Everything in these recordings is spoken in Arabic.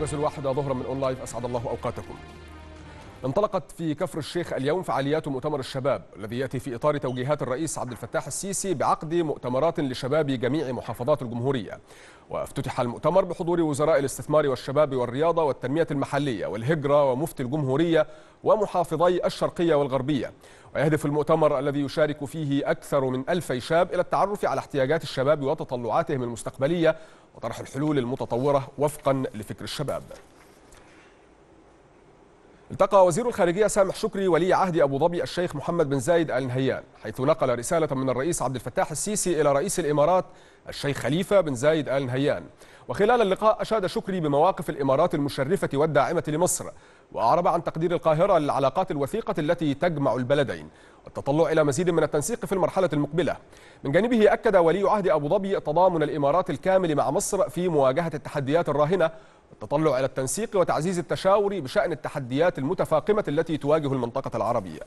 موجز الواحدة ظهرا من أون لايف أسعد الله أوقاتكم انطلقت في كفر الشيخ اليوم فعاليات مؤتمر الشباب الذي يأتي في إطار توجيهات الرئيس عبد الفتاح السيسي بعقد مؤتمرات لشباب جميع محافظات الجمهورية وافتتح المؤتمر بحضور وزراء الاستثمار والشباب والرياضة والتنمية المحلية والهجرة ومفتي الجمهورية ومحافظي الشرقية والغربية ويهدف المؤتمر الذي يشارك فيه أكثر من ألفي شاب إلى التعرف على احتياجات الشباب وتطلعاتهم المستقبلية وطرح الحلول المتطورة وفقا لفكر الشباب التقى وزير الخارجية سامح شكري ولي عهد أبو ظبي الشيخ محمد بن زايد آل نهيان حيث نقل رسالة من الرئيس عبد الفتاح السيسي إلى رئيس الإمارات الشيخ خليفة بن زايد آل نهيان وخلال اللقاء أشاد شكري بمواقف الإمارات المشرفة والداعمة لمصر وأعرب عن تقدير القاهرة للعلاقات الوثيقة التي تجمع البلدين والتطلع إلى مزيد من التنسيق في المرحلة المقبلة من جانبه أكد ولي عهد أبو ظبي تضامن الإمارات الكامل مع مصر في مواجهة التحديات الراهنة والتطلع إلى التنسيق وتعزيز التشاور بشأن التحديات المتفاقمة التي تواجه المنطقة العربية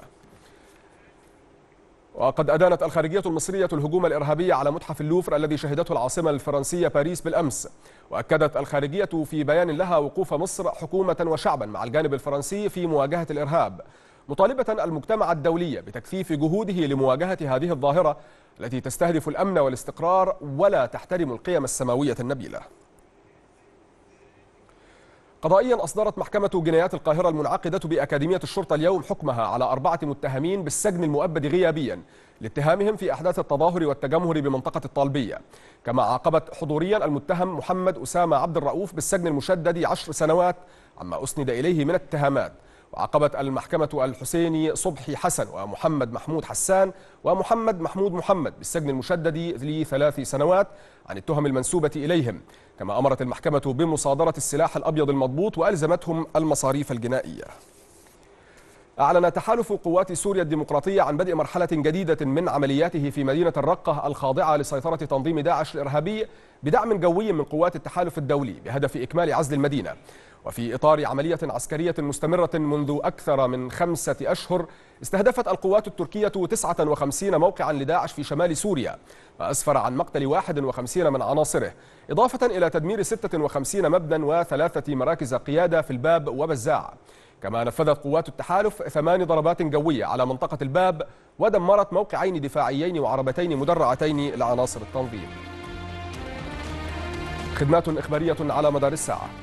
وقد أدانت الخارجية المصرية الهجوم الإرهابي على متحف اللوفر الذي شهدته العاصمة الفرنسية باريس بالأمس وأكدت الخارجية في بيان لها وقوف مصر حكومة وشعبا مع الجانب الفرنسي في مواجهة الإرهاب مطالبة المجتمع الدولي بتكثيف جهوده لمواجهة هذه الظاهرة التي تستهدف الأمن والاستقرار ولا تحترم القيم السماوية النبيلة قضائيا أصدرت محكمة جنايات القاهرة المنعقدة بأكاديمية الشرطة اليوم حكمها على أربعة متهمين بالسجن المؤبد غيابيا لاتهامهم في أحداث التظاهر والتجمهر بمنطقة الطالبية كما عاقبت حضوريا المتهم محمد أسامة عبد الرؤوف بالسجن المشدد عشر سنوات عما أسند إليه من اتهامات وعقبت المحكمة الحسيني صبحي حسن ومحمد محمود حسان ومحمد محمود محمد بالسجن المشدد لثلاث سنوات عن التهم المنسوبة إليهم كما أمرت المحكمة بمصادرة السلاح الأبيض المضبوط وألزمتهم المصاريف الجنائية أعلن تحالف قوات سوريا الديمقراطية عن بدء مرحلة جديدة من عملياته في مدينة الرقة الخاضعة لسيطرة تنظيم داعش الإرهابي بدعم جوي من قوات التحالف الدولي بهدف إكمال عزل المدينة وفي إطار عملية عسكرية مستمرة منذ أكثر من خمسة أشهر استهدفت القوات التركية 59 موقعا لداعش في شمال سوريا ما أسفر عن مقتل 51 من عناصره إضافة إلى تدمير 56 مبنى وثلاثة مراكز قيادة في الباب وبزاع كما نفذت قوات التحالف ثمان ضربات جوية على منطقة الباب ودمرت موقعين دفاعيين وعربتين مدرعتين لعناصر التنظيم خدمات إخبارية على مدار الساعة